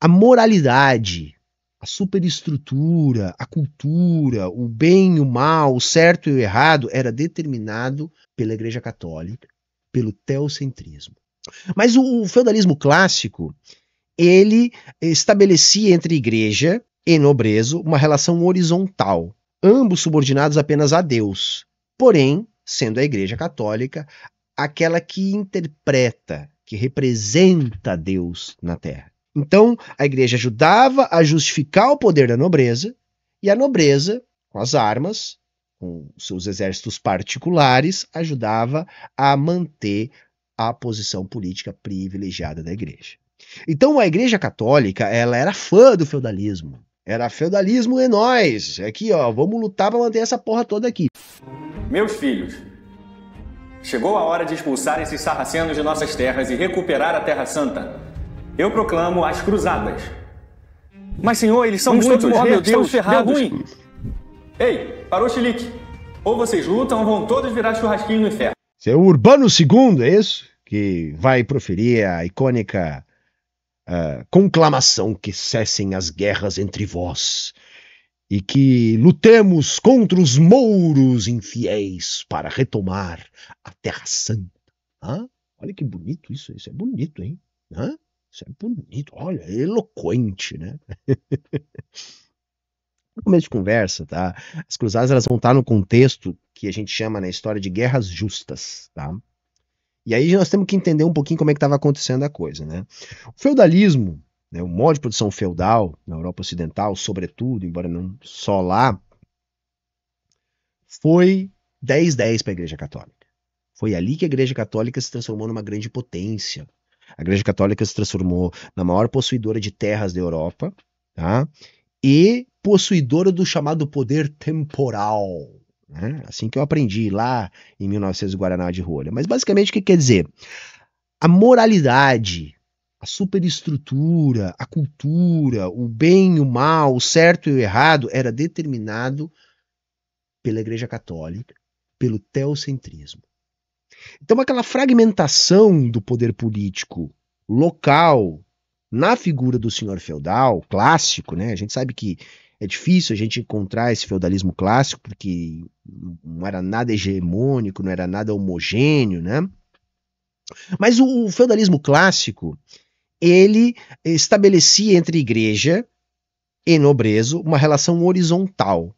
a moralidade, a superestrutura, a cultura, o bem e o mal, o certo e o errado, era determinado pela Igreja Católica, pelo teocentrismo. Mas o, o feudalismo clássico, ele estabelecia entre igreja e nobreza uma relação horizontal, ambos subordinados apenas a Deus, porém, sendo a Igreja Católica aquela que interpreta, que representa Deus na Terra. Então, a igreja ajudava a justificar o poder da nobreza, e a nobreza, com as armas, com seus exércitos particulares, ajudava a manter a posição política privilegiada da igreja. Então, a igreja católica, ela era fã do feudalismo. Era feudalismo é nós. Aqui, ó, vamos lutar para manter essa porra toda aqui. Meus filhos, chegou a hora de expulsar esses sarracenos de nossas terras e recuperar a Terra Santa. Eu proclamo as cruzadas. Mas, senhor, eles são Vamos muitos. Morrer, meu Deus, ferrados. Deu ruim. Ei, parou o chilique. Ou vocês lutam ou vão todos virar churrasquinho no inferno. Esse é o Urbano II, é isso? Que vai proferir a icônica uh, conclamação que cessem as guerras entre vós e que lutemos contra os mouros infiéis para retomar a Terra Santa. Hã? Olha que bonito isso, isso é bonito, hein? Hã? Isso é bonito, olha, é eloquente, né? no começo de conversa, tá? As cruzadas elas vão estar no contexto que a gente chama na né, história de guerras justas, tá? E aí nós temos que entender um pouquinho como é que estava acontecendo a coisa, né? O feudalismo, né, o modo de produção feudal na Europa Ocidental, sobretudo, embora não só lá, foi 10-10 para a Igreja Católica. Foi ali que a Igreja Católica se transformou numa grande potência a Igreja Católica se transformou na maior possuidora de terras da Europa tá? e possuidora do chamado poder temporal. Né? Assim que eu aprendi lá em 1900 Guaraná de Rolha. Mas basicamente o que quer dizer? A moralidade a superestrutura, a cultura, o bem e o mal, o certo e o errado, era determinado pela Igreja Católica, pelo teocentrismo. Então, aquela fragmentação do poder político local na figura do senhor feudal clássico, né? A gente sabe que é difícil a gente encontrar esse feudalismo clássico porque não era nada hegemônico, não era nada homogêneo, né? Mas o, feudalismo clássico ele estabelecia entre igreja e nobreza uma relação horizontal,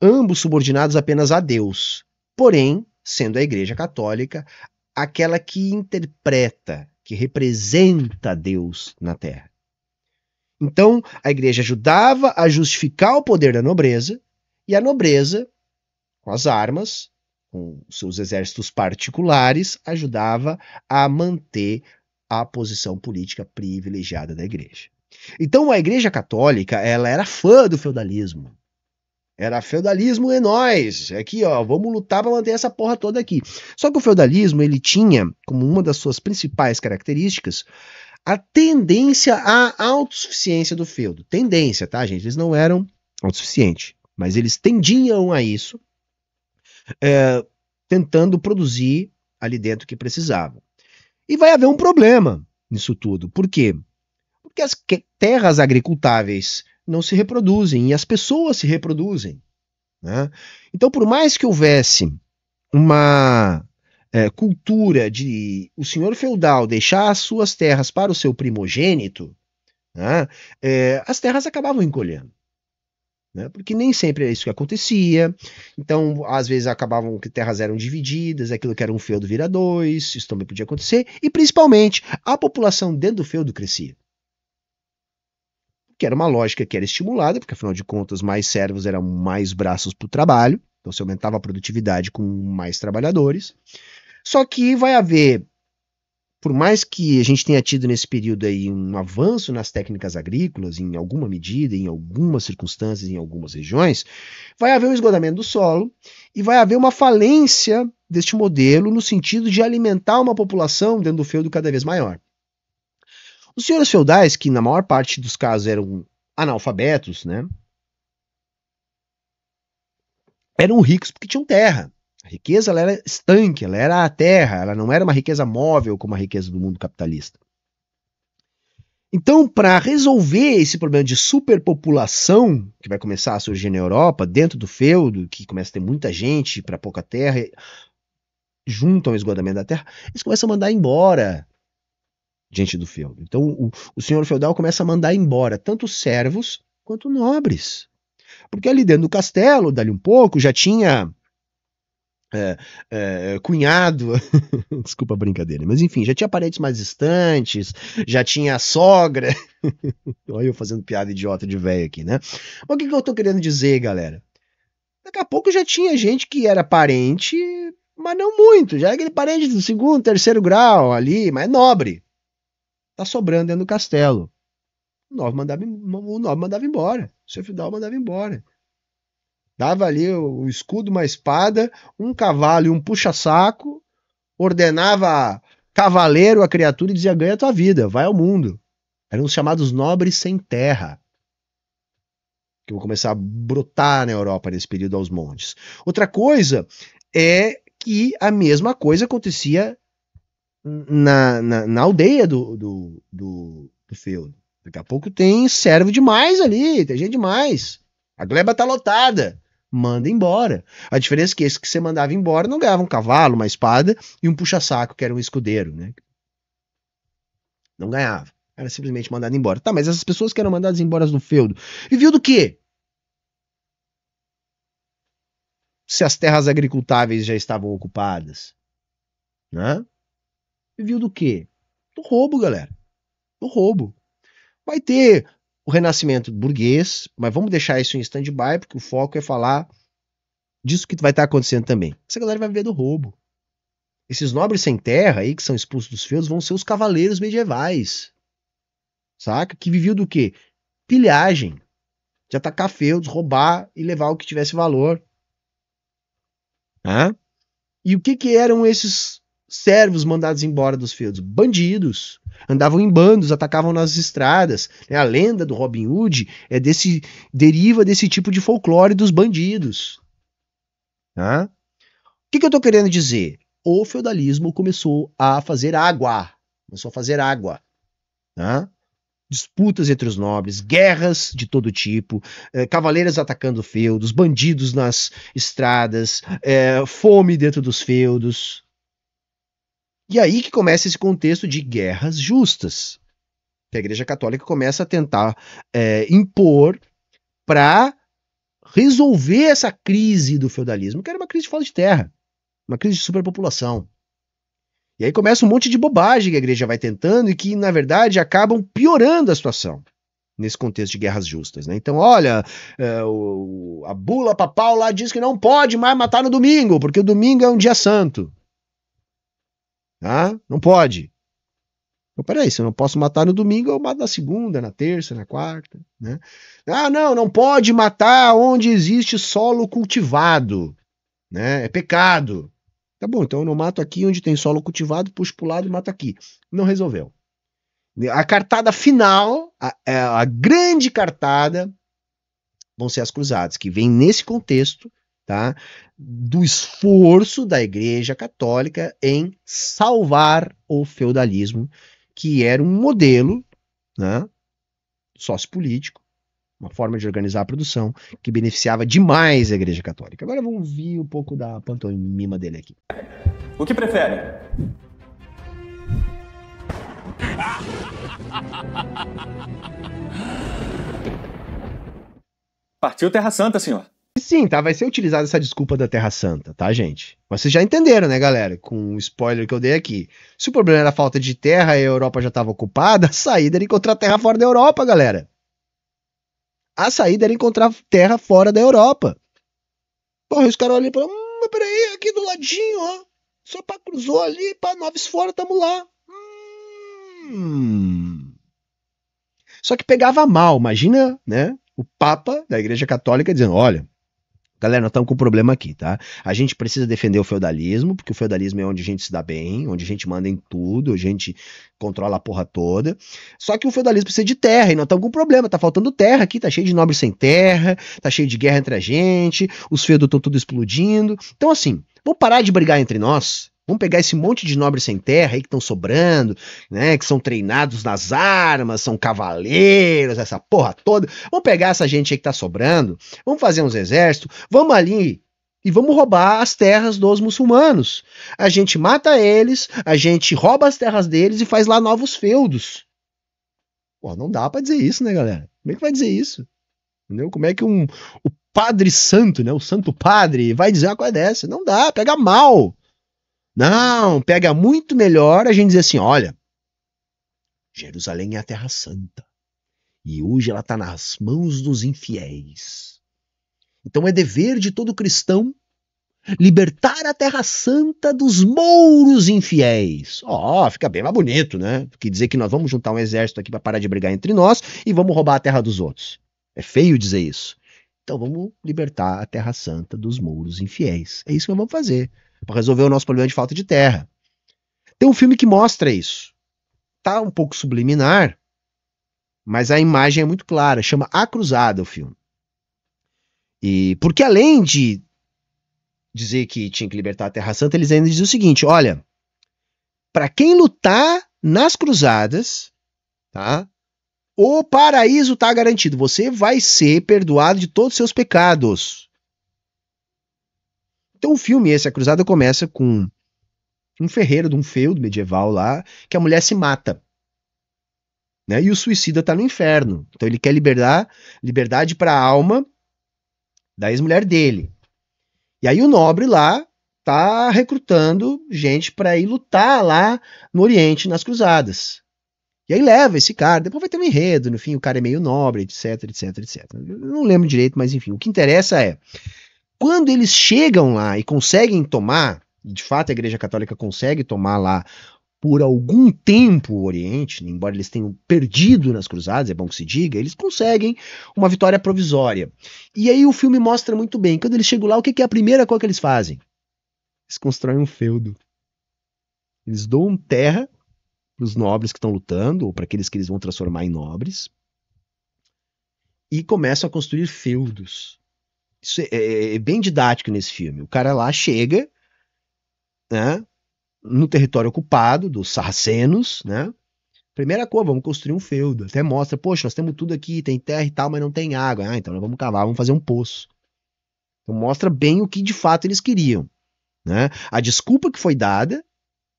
ambos subordinados apenas a Deus, porém sendo a Igreja Católica aquela que interpreta, que representa Deus na terra. Então, a igreja ajudava a justificar o poder da nobreza, e a nobreza, com as armas, com seus exércitos particulares, ajudava a manter a posição política privilegiada da igreja. Então, a igreja católica, ela era fã do feudalismo. Era feudalismo é nós. Aqui, ó, vamos lutar para manter essa porra toda aqui. Só que o feudalismo, ele tinha como uma das suas principais características a tendência à autossuficiência do feudo. Tendência, tá, gente? Eles não eram autossuficientes, mas eles tendiam a isso, é, tentando produzir ali dentro o que precisavam. E vai haver um problema nisso tudo. Por quê? Porque as terras agricultáveis não se reproduzem e as pessoas se reproduzem. Né? Então, por mais que houvesse uma é, cultura de o senhor feudal deixar as suas terras para o seu primogênito, né, é, as terras acabavam encolhendo. Né, porque nem sempre é isso que acontecia. Então, às vezes acabavam que terras eram divididas, aquilo que era um feudo vira dois, isso também podia acontecer. E principalmente, a população dentro do feudo crescia que era uma lógica que era estimulada, porque afinal de contas, mais servos eram mais braços para o trabalho, então se aumentava a produtividade com mais trabalhadores. Só que vai haver, por mais que a gente tenha tido nesse período aí um avanço nas técnicas agrícolas, em alguma medida, em algumas circunstâncias, em algumas regiões, vai haver um esgotamento do solo e vai haver uma falência deste modelo no sentido de alimentar uma população dentro do feudo cada vez maior. Os senhores feudais, que na maior parte dos casos eram analfabetos, né? Eram ricos porque tinham terra. A riqueza ela era estanque, ela era a terra, ela não era uma riqueza móvel como a riqueza do mundo capitalista. Então, para resolver esse problema de superpopulação que vai começar a surgir na Europa, dentro do feudo, que começa a ter muita gente para pouca terra, junto ao esgotamento da terra, eles começam a mandar embora diante do feudo. Então o, o senhor feudal começa a mandar embora tanto servos quanto nobres. Porque ali dentro do castelo, dali um pouco, já tinha é, é, cunhado, desculpa a brincadeira, mas enfim, já tinha parentes mais distantes, já tinha a sogra. Olha eu fazendo piada idiota de velho aqui, né? Mas o que, que eu tô querendo dizer, galera? Daqui a pouco já tinha gente que era parente, mas não muito, já era aquele parente do segundo, terceiro grau ali, mas nobre tá sobrando dentro do castelo. O Nove mandava, o Nove mandava embora. O seu Fidal mandava embora. Dava ali o, o escudo, uma espada, um cavalo e um puxa-saco, ordenava cavaleiro a criatura e dizia: ganha tua vida, vai ao mundo. Eram os chamados nobres sem terra que vão começar a brotar na Europa nesse período aos montes. Outra coisa é que a mesma coisa acontecia na, na, na aldeia do, do, do, do feudo. Daqui a pouco tem servo demais ali, tem gente demais. A gleba tá lotada. Manda embora. A diferença é que esse que você mandava embora não ganhava um cavalo, uma espada e um puxa-saco, que era um escudeiro, né? Não ganhava. Era simplesmente mandado embora. Tá, mas essas pessoas que eram mandadas embora do feudo. e viu do quê? Se as terras agricultáveis já estavam ocupadas. Né? viu do quê? Do roubo, galera. Do roubo. Vai ter o renascimento burguês, mas vamos deixar isso em stand-by, porque o foco é falar disso que vai estar tá acontecendo também. Essa galera vai viver do roubo. Esses nobres sem terra aí, que são expulsos dos feudos, vão ser os cavaleiros medievais. Saca? Que viviam do quê? Pilhagem. De atacar feudos, roubar e levar o que tivesse valor. Hã? E o que, que eram esses servos mandados embora dos feudos, bandidos, andavam em bandos, atacavam nas estradas. Né? A lenda do Robin Hood é desse deriva desse tipo de folclore dos bandidos. O que, que eu estou querendo dizer? O feudalismo começou a fazer água, começou a fazer água. disputas entre os nobres, guerras de todo tipo, eh, cavaleiros atacando feudos, bandidos nas estradas, eh, fome dentro dos feudos, e aí que começa esse contexto de guerras justas, que a Igreja Católica começa a tentar é, impor para resolver essa crise do feudalismo, que era uma crise de falta de terra, uma crise de superpopulação. E aí começa um monte de bobagem que a igreja vai tentando e que, na verdade, acabam piorando a situação nesse contexto de guerras justas. Né? Então, olha, é, o, a bula papal lá diz que não pode mais matar no domingo, porque o domingo é um dia santo. Tá? Não pode. Então, peraí, se eu não posso matar no domingo, eu mato na segunda, na terça, na quarta. Né? Ah, não, não pode matar onde existe solo cultivado. Né? É pecado. Tá bom, então eu não mato aqui onde tem solo cultivado, puxo pro lado e mato aqui. Não resolveu. A cartada final, a, é, a grande cartada, vão ser as cruzadas, que vem nesse contexto tá? do esforço da Igreja Católica em salvar o feudalismo, que era um modelo né, sociopolítico, uma forma de organizar a produção que beneficiava demais a Igreja Católica. Agora vamos ouvir um pouco da pantomima dele aqui. O que prefere? Partiu Terra Santa, senhor sim, tá? Vai ser utilizada essa desculpa da Terra Santa, tá, gente? Mas vocês já entenderam, né, galera? Com o spoiler que eu dei aqui. Se o problema era a falta de terra e a Europa já estava ocupada, a saída era encontrar terra fora da Europa, galera. A saída era encontrar terra fora da Europa. Porra, os caras olham e falam, hum, mas peraí, aqui do ladinho, ó. Só pra cruzou ali, pra Noves fora, tamo lá. Hum. Só que pegava mal, imagina, né? O Papa da Igreja Católica dizendo, olha, Galera, nós estamos com um problema aqui, tá? A gente precisa defender o feudalismo, porque o feudalismo é onde a gente se dá bem, onde a gente manda em tudo, a gente controla a porra toda. Só que o feudalismo precisa de terra, e nós estamos com um problema. Tá faltando terra aqui, tá cheio de nobres sem terra, tá cheio de guerra entre a gente, os feudos estão tudo explodindo. Então, assim, vamos parar de brigar entre nós Vamos pegar esse monte de nobres sem terra aí que estão sobrando, né? Que são treinados nas armas, são cavaleiros, essa porra toda. Vamos pegar essa gente aí que tá sobrando, vamos fazer uns exércitos, vamos ali e vamos roubar as terras dos muçulmanos. A gente mata eles, a gente rouba as terras deles e faz lá novos feudos. Pô, não dá para dizer isso, né, galera? Como é que vai dizer isso? Entendeu? Como é que um, o Padre Santo, né, o Santo Padre, vai dizer uma coisa dessa? Não dá, pega mal. Não, pega muito melhor a gente dizer assim: olha, Jerusalém é a Terra Santa. E hoje ela está nas mãos dos infiéis. Então é dever de todo cristão libertar a Terra Santa dos mouros infiéis. Ó, oh, fica bem mais bonito, né? Que dizer que nós vamos juntar um exército aqui para parar de brigar entre nós e vamos roubar a terra dos outros. É feio dizer isso. Então vamos libertar a Terra Santa dos mouros infiéis. É isso que nós vamos fazer para resolver o nosso problema de falta de terra. Tem um filme que mostra isso. Tá um pouco subliminar, mas a imagem é muito clara, chama A Cruzada o filme. E porque além de dizer que tinha que libertar a Terra Santa, eles ainda dizem o seguinte: olha, para quem lutar nas cruzadas, tá? O paraíso está garantido. Você vai ser perdoado de todos os seus pecados. Então o filme esse, A Cruzada, começa com um ferreiro de um feudo medieval lá, que a mulher se mata. Né? E o suicida tá no inferno. Então ele quer liberar liberdade para a alma da ex-mulher dele. E aí o nobre lá tá recrutando gente para ir lutar lá no Oriente, nas cruzadas. E aí leva esse cara, depois vai ter um enredo, no fim o cara é meio nobre, etc, etc, etc. Eu não lembro direito, mas enfim, o que interessa é quando eles chegam lá e conseguem tomar, de fato a Igreja Católica consegue tomar lá por algum tempo o Oriente, embora eles tenham perdido nas cruzadas, é bom que se diga, eles conseguem uma vitória provisória. E aí o filme mostra muito bem, quando eles chegam lá, o que é a primeira coisa que eles fazem? Eles constroem um feudo. Eles dão terra para os nobres que estão lutando, ou para aqueles que eles vão transformar em nobres, e começam a construir feudos. Isso é, é, é bem didático nesse filme. O cara lá chega, né? No território ocupado dos sarracenos, né? Primeira coisa, vamos construir um feudo. Até mostra, poxa, nós temos tudo aqui, tem terra e tal, mas não tem água. Ah, então nós vamos cavar, vamos fazer um poço. Então mostra bem o que de fato eles queriam. Né? A desculpa que foi dada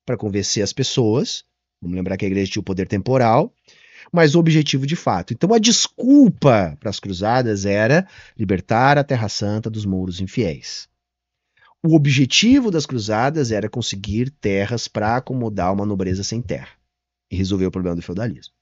para convencer as pessoas, vamos lembrar que a igreja tinha o poder temporal, mas objetivo de fato. Então a desculpa para as cruzadas era libertar a Terra Santa dos mouros infiéis. O objetivo das cruzadas era conseguir terras para acomodar uma nobreza sem terra e resolver o problema do feudalismo.